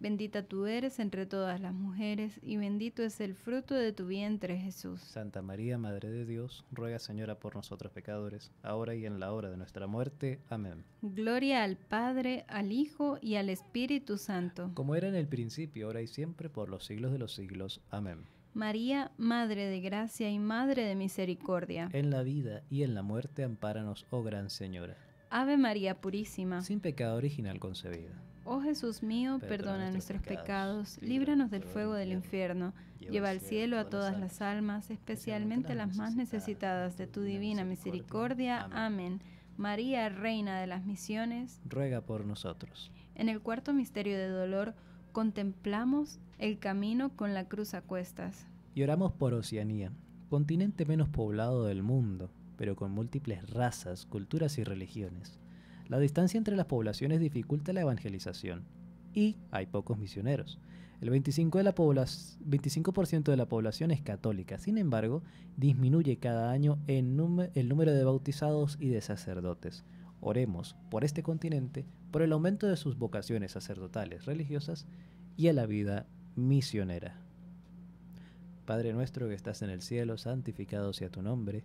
Bendita tú eres entre todas las mujeres, y bendito es el fruto de tu vientre, Jesús. Santa María, Madre de Dios, ruega, Señora, por nosotros pecadores, ahora y en la hora de nuestra muerte. Amén. Gloria al Padre, al Hijo y al Espíritu Santo. Como era en el principio, ahora y siempre, por los siglos de los siglos. Amén. María, Madre de Gracia y Madre de Misericordia. En la vida y en la muerte, ampáranos, oh Gran Señora. Ave María Purísima. Sin pecado original concebida. Oh Jesús mío, perdona, nuestros pecados, líbranos del fuego del infierno, lleva al cielo a todas las almas, especialmente las más necesitadas de tu divina misericordia. Amén. María, Reina de las Misiones, ruega por nosotros. En el cuarto misterio de dolor, contemplamos el camino con la cruz a cuestas. Lloramos por Oceanía, continente menos poblado del mundo, pero con múltiples razas, culturas y religiones la distancia entre las poblaciones dificulta la evangelización y hay pocos misioneros. El 25%, de la, población es católica, sin embargo, disminuye cada año el número de bautizados y de sacerdotes. Oremos por este continente, por el aumento de sus vocaciones sacerdotales religiosas y a la vida misionera. Padre nuestro que estás en el cielo, santificado sea tu nombre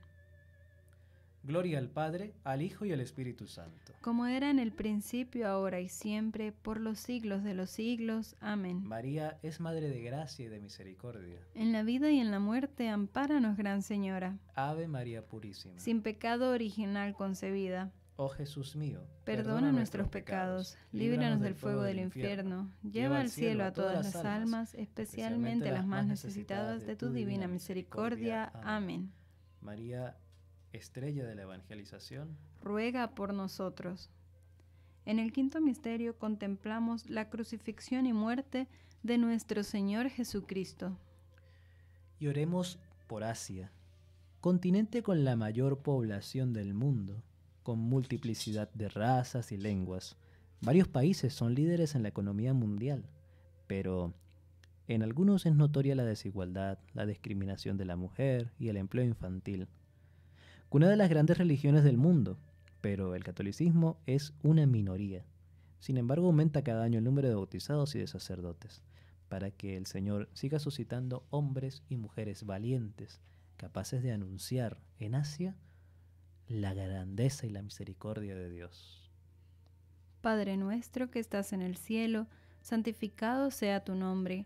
Gloria al Padre, al Hijo y al Espíritu Santo. Como era en el principio, ahora y siempre, por los siglos de los siglos. Amén. María es Madre de Gracia y de Misericordia. En la vida y en la muerte, ampáranos, Gran Señora. Ave María Purísima. Sin pecado original concebida. Oh Jesús mío, perdona, nuestros pecados, líbranos del fuego del infierno, lleva al cielo a todas las almas, especialmente las más necesitadas de tu divina misericordia. Amén. María estrella de la evangelización, ruega por nosotros. En el quinto misterio contemplamos la crucifixión y muerte de nuestro Señor Jesucristo. Y oremos por Asia, continente con la mayor población del mundo, con multiplicidad de razas y lenguas. Varios países son líderes en la economía mundial, pero en algunos es notoria la desigualdad, la discriminación de la mujer y el empleo infantil una de las grandes religiones del mundo, pero el catolicismo es una minoría. Sin embargo, aumenta cada año el número de bautizados y de sacerdotes, para que el Señor siga suscitando hombres y mujeres valientes, capaces de anunciar en Asia la grandeza y la misericordia de Dios. Padre nuestro que estás en el cielo, santificado sea tu nombre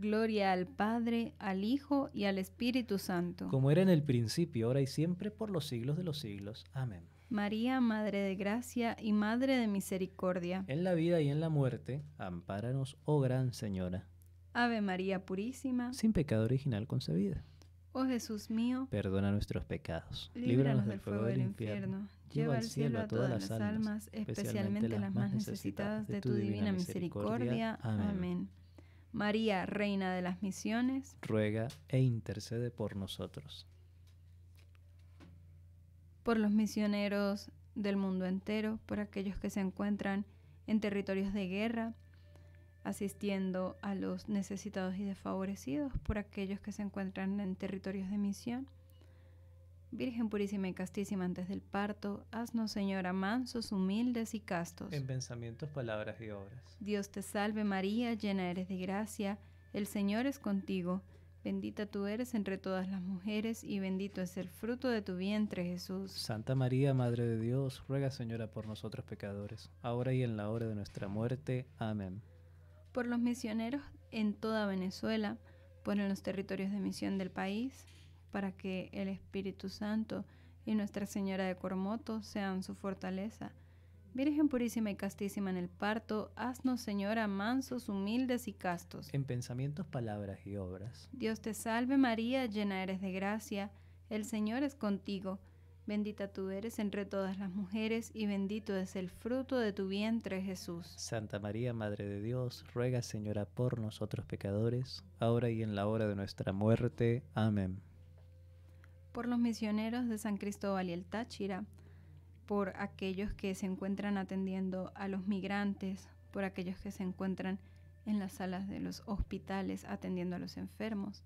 Gloria al Padre, al Hijo y al Espíritu Santo. Como era en el principio, ahora y siempre, por los siglos de los siglos. Amén. María, Madre de Gracia y Madre de Misericordia. En la vida y en la muerte, ampáranos, oh Gran Señora. Ave María Purísima. Sin pecado original concebida. Oh Jesús mío, perdona nuestros pecados, líbranos del fuego del infierno, lleva al cielo a todas las almas, especialmente las más necesitadas de tu divina misericordia. Amén. María, Reina de las Misiones, ruega e intercede por nosotros. Por los misioneros del mundo entero, por aquellos que se encuentran en territorios de guerra, asistiendo a los necesitados y desfavorecidos, por aquellos que se encuentran en territorios de misión, Virgen purísima y castísima antes del parto, haznos, Señora, mansos, humildes y castos. En pensamientos, palabras y obras. Dios te salve María, llena eres de gracia, el Señor es contigo. Bendita tú eres entre todas las mujeres y bendito es el fruto de tu vientre, Jesús. Santa María, Madre de Dios, ruega, Señora, por nosotros pecadores, ahora y en la hora de nuestra muerte. Amén. Por los misioneros en toda Venezuela, por en los territorios de misión del país para que el Espíritu Santo y Nuestra Señora de Cormoto sean su fortaleza. Virgen purísima y castísima en el parto, haznos, Señora, mansos, humildes y castos. En pensamientos, palabras y obras. Dios te salve María, llena eres de gracia, el Señor es contigo. Bendita tú eres entre todas las mujeres y bendito es el fruto de tu vientre Jesús. Santa María, Madre de Dios, ruega Señora por nosotros pecadores, ahora y en la hora de nuestra muerte. Amén por los misioneros de San Cristóbal y el Táchira, por aquellos que se encuentran atendiendo a los migrantes, por aquellos que se encuentran en las salas de los hospitales atendiendo a los enfermos.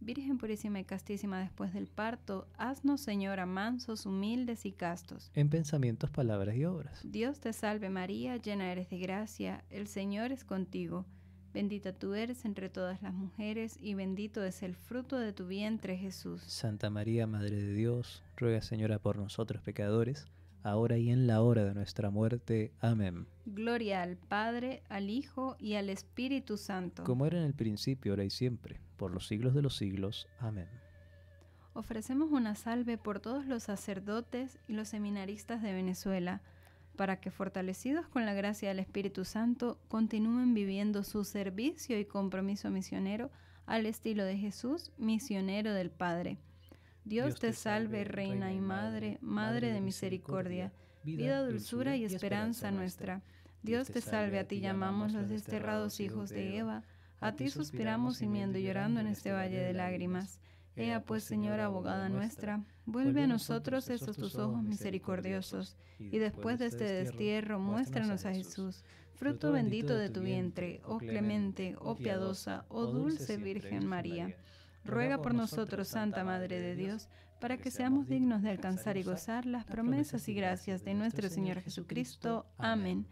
Virgen purísima y castísima después del parto, haznos, Señora, mansos, humildes y castos. En pensamientos, palabras y obras. Dios te salve María, llena eres de gracia, el Señor es contigo. Bendita tú eres entre todas las mujeres, y bendito es el fruto de tu vientre, Jesús. Santa María, Madre de Dios, ruega, Señora, por nosotros pecadores, ahora y en la hora de nuestra muerte. Amén. Gloria al Padre, al Hijo y al Espíritu Santo. Como era en el principio, ahora y siempre, por los siglos de los siglos. Amén. Ofrecemos una salve por todos los sacerdotes y los seminaristas de Venezuela para que fortalecidos con la gracia del Espíritu Santo continúen viviendo su servicio y compromiso misionero al estilo de Jesús, misionero del Padre. Dios, te salve, Reina y Madre, Madre de misericordia, vida, dulzura y esperanza nuestra. Dios te salve, a ti llamamos los desterrados hijos de Eva, a ti suspiramos gimiendo y llorando este en este valle de lágrimas. Ea pues, Señora abogada nuestra, vuelve a nosotros esos tus ojos misericordiosos, y después de este, este destierro muéstranos a Jesús, fruto bendito de tu vientre, oh, oh clemente, oh, oh piadosa, oh, oh dulce Virgen María. Ruega por nosotros, Santa Madre de Dios, para que seamos dignos de alcanzar y gozar las promesas y gracias de nuestro Señor Jesucristo. Amén.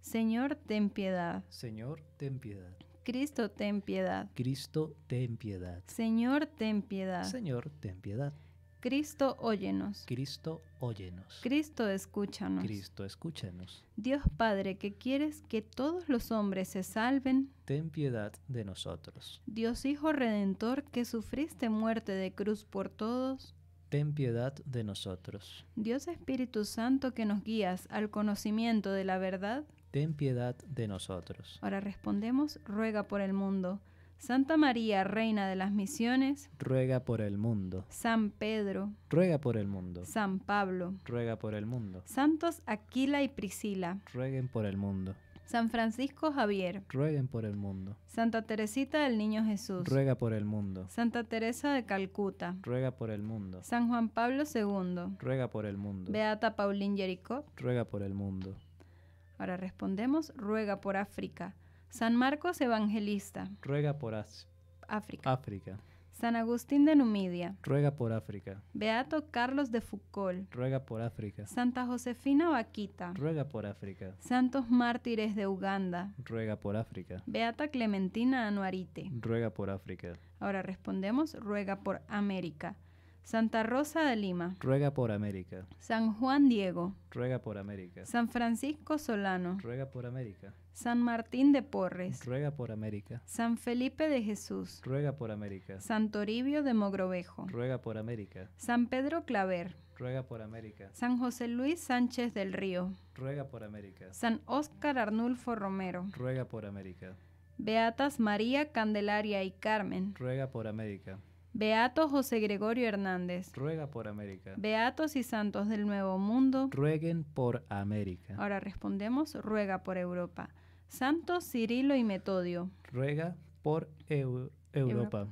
Señor, ten piedad. Señor, ten piedad. Cristo, ten piedad. Cristo, ten piedad. Señor, ten piedad. Señor, ten piedad. Cristo, óyenos. Cristo, óyenos. Cristo, escúchanos. Cristo, escúchanos. Dios Padre, que quieres que todos los hombres se salven, ten piedad de nosotros. Dios Hijo Redentor, que sufriste muerte de cruz por todos, ten piedad de nosotros. Dios Espíritu Santo, que nos guías al conocimiento de la verdad, ten piedad de nosotros. Ahora respondemos, ruega por el mundo. Santa María, Reina de las Misiones, ruega por el mundo. San Pedro, ruega por el mundo. San Pablo, ruega por el mundo. Santos Aquila y Priscila, rueguen por el mundo. San Francisco Javier, rueguen por el mundo. Santa Teresita del Niño Jesús, ruega por el mundo. Santa Teresa de Calcuta, ruega por el mundo. San Juan Pablo II, ruega por el mundo. Beata Paulín Jericó, ruega por el mundo. Ahora respondemos, ruega por África. San Marcos Evangelista. Ruega por África. África. San Agustín de Numidia. Ruega por África. Beato Carlos de Foucault. Ruega por África. Santa Josefina Vaquita. Ruega por África. Santos Mártires de Uganda. Ruega por África. Beata Clementina Anuarite. Ruega por África. Ahora respondemos, ruega por América. Santa Rosa de Lima. Ruega por América. San Juan Diego. Ruega por América. San Francisco Solano. Ruega por América. San Martín de Porres. Ruega por América. San Felipe de Jesús. Ruega por América. San Toribio de Mogrovejo. Ruega por América. San Pedro Claver. Ruega por América. San José Luis Sánchez del Río. Ruega por América. San Óscar Arnulfo Romero. Ruega por América. Beatas María Candelaria y Carmen. Ruega por América. Beato José Gregorio Hernández. Ruega por América. Beatos y santos del Nuevo Mundo. Rueguen por América. Ahora respondemos, ruega por Europa. Santos Cirilo y Metodio. Ruega por Europa.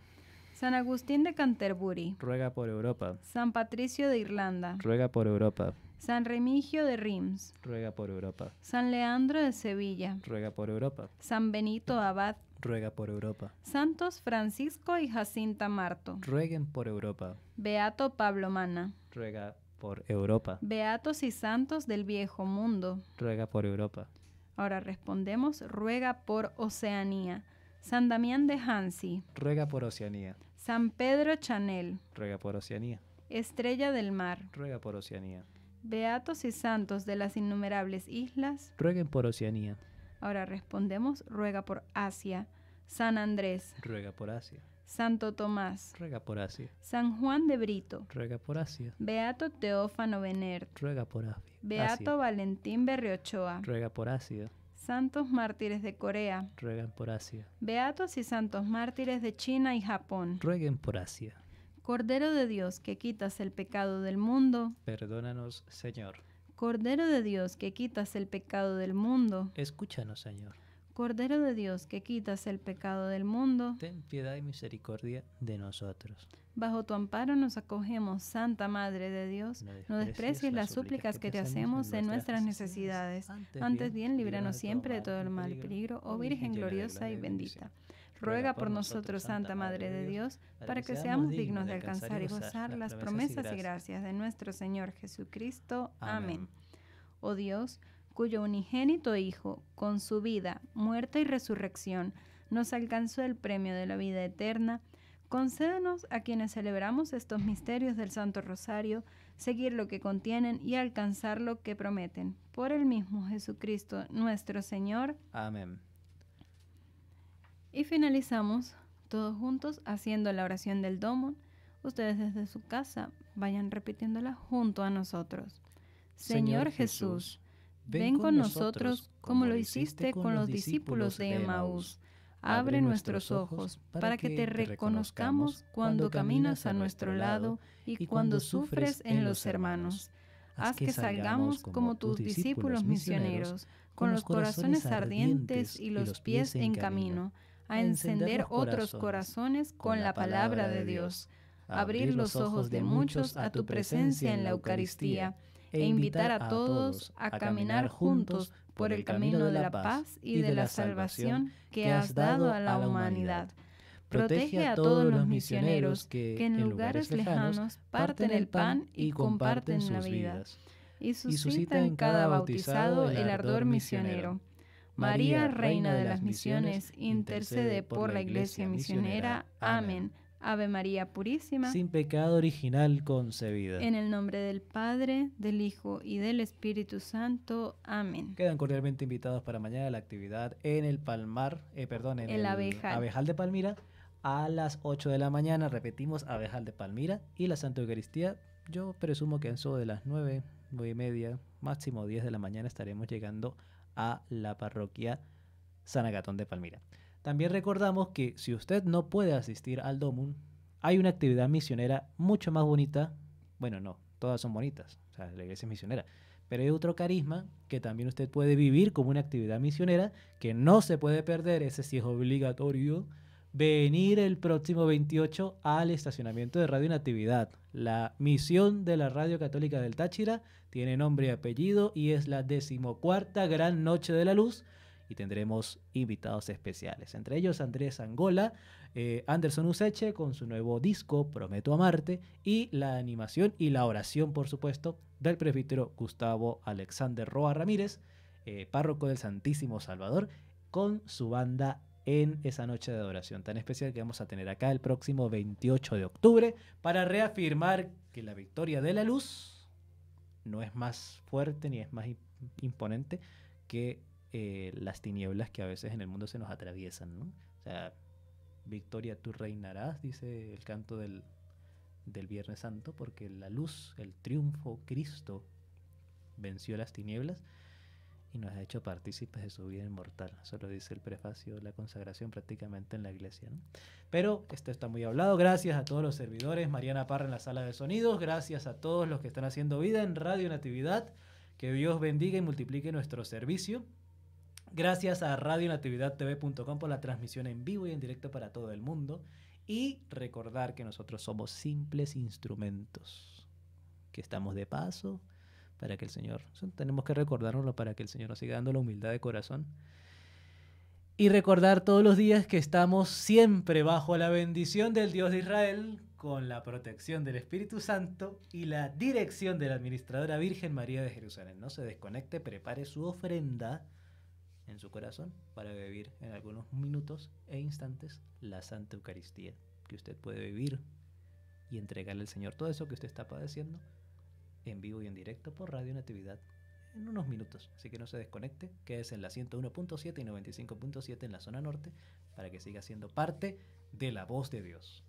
San Agustín de Canterbury. Ruega por Europa. San Patricio de Irlanda. Ruega por Europa. San Remigio de Reims. Ruega por Europa. San Leandro de Sevilla. Ruega por Europa. San Benito Abad Ruega por Europa. Santos Francisco y Jacinta Marto. Rueguen por Europa. Beato Pablo Mana. Ruega por Europa. Beatos y santos del viejo mundo. Ruega por Europa. Ahora respondemos, ruega por Oceanía. San Damián de Hansi. Ruega por Oceanía. San Pedro Chanel. Ruega por Oceanía. Estrella del Mar. Ruega por Oceanía. Beatos y santos de las innumerables islas. Rueguen por Oceanía. Ahora respondemos, ruega por Asia. San Andrés. Ruega por Asia. Santo Tomás. Ruega por Asia. San Juan de Brito. Ruega por Asia. Beato Teófano Benert. Ruega por Asia. Beato Valentín Berriochoa. Ruega por Asia. Santos mártires de Corea. Ruegan por Asia. Beatos y santos mártires de China y Japón. Rueguen por Asia. Cordero de Dios que quitas el pecado del mundo. Perdónanos, Señor. Cordero de Dios que quitas el pecado del mundo. Escúchanos, Señor. Cordero de Dios que quitas el pecado del mundo. Ten piedad y misericordia de nosotros. Bajo tu amparo nos acogemos, Santa Madre de Dios. No desprecies, las súplicas que te hacemos en nuestras necesidades. Antes bien, líbranos siempre de todo el mal, peligro, oh Virgen gloriosa y bendita ruega por nosotros, Santa Madre de Dios, para que seamos dignos de alcanzar y gozar las promesas y gracias de nuestro Señor Jesucristo. Amén. Oh Dios, cuyo unigénito Hijo, con su vida, muerte y resurrección, nos alcanzó el premio de la vida eterna, concédenos a quienes celebramos estos misterios del Santo Rosario, seguir lo que contienen y alcanzar lo que prometen. Por el mismo Jesucristo nuestro Señor. Amén. Y finalizamos todos juntos haciendo la oración del Domo. Ustedes desde su casa vayan repitiéndola junto a nosotros. Señor Jesús, ven con nosotros como lo hiciste con los discípulos de Emaús. Abre nuestros ojos para que te reconozcamos cuando caminas a nuestro lado y cuando sufres en los hermanos. Haz que salgamos como tus discípulos misioneros, con los corazones ardientes y los pies en camino a encender otros corazones con la palabra de Dios, abrir los ojos de muchos a tu presencia en la Eucaristía e, e invitar a todos a caminar juntos por el camino de la paz y de la salvación que has dado a la humanidad. Protege a todos los misioneros que, en lugares lejanos parten el pan y comparten la vida. Y suscita en cada bautizado el ardor misionero María, Reina de las Misiones, intercede por la Iglesia Misionera. Amén. Ave María Purísima. Sin pecado original concebida. En el nombre del Padre, del Hijo y del Espíritu Santo. Amén. Quedan cordialmente invitados para mañana la actividad en el Palmar, eh, perdón, en el, abejal. de Palmira a las 8 de la mañana. Repetimos, Abejal de Palmira y la Santa Eucaristía. Yo presumo que en solo de las 9, 9 y media, máximo 10 de la mañana estaremos llegando a a la parroquia San Agatón de Palmira. También recordamos que si usted no puede asistir al DOMUN, hay una actividad misionera mucho más bonita. Bueno, no, todas son bonitas, la iglesia es misionera. Pero hay otro carisma que también usted puede vivir como una actividad misionera que no se puede perder, ese sí es obligatorio, venir el próximo 28 al estacionamiento de Radio Natividad la misión de la Radio Católica del Táchira tiene nombre y apellido y es la decimocuarta Gran Noche de la Luz y tendremos invitados especiales, entre ellos Andrés Angola, eh, Anderson Useche con su nuevo disco Prometo a Marte y la animación y la oración, por supuesto, del presbítero Gustavo Alexander Roa Ramírez, eh, párroco del Santísimo Salvador, con su banda en esa noche de adoración tan especial que vamos a tener acá el próximo 28 de octubre para reafirmar que la victoria de la luz no es más fuerte ni es más imponente que eh, las tinieblas que a veces en el mundo se nos atraviesan. sea, victoria tú reinarás, dice el canto del, del Viernes Santo, porque la luz, el triunfo, Cristo venció las tinieblas y nos ha hecho partícipes de su vida inmortal. Eso lo dice el prefacio, de la consagración prácticamente en la iglesia. Pero esto está muy hablado. Gracias a todos los servidores, Mariana Parra en la sala de sonidos, gracias a todos los que están haciendo vida en Radio Natividad. Que Dios bendiga y multiplique nuestro servicio. Gracias a TV.com por la transmisión en vivo y en directo para todo el mundo. Y recordar que nosotros somos simples instrumentos, que estamos de paso para que el Señor, tenemos que recordárnoslo para que el Señor nos siga dando la humildad de corazón. Y recordar todos los días que estamos siempre bajo la bendición del Dios de Israel, con la protección del Espíritu Santo y la dirección de la Administradora Virgen María de Jerusalén. No se desconecte, prepare su ofrenda en su corazón para vivir en algunos minutos e instantes la Santa Eucaristía, que usted puede vivir y entregarle al Señor todo eso que usted está padeciendo en vivo y en directo por Radio Natividad en unos minutos. Así que no se desconecte, que es en la 101.7 y 95.7 en la zona norte, para que siga siendo parte de la voz de Dios.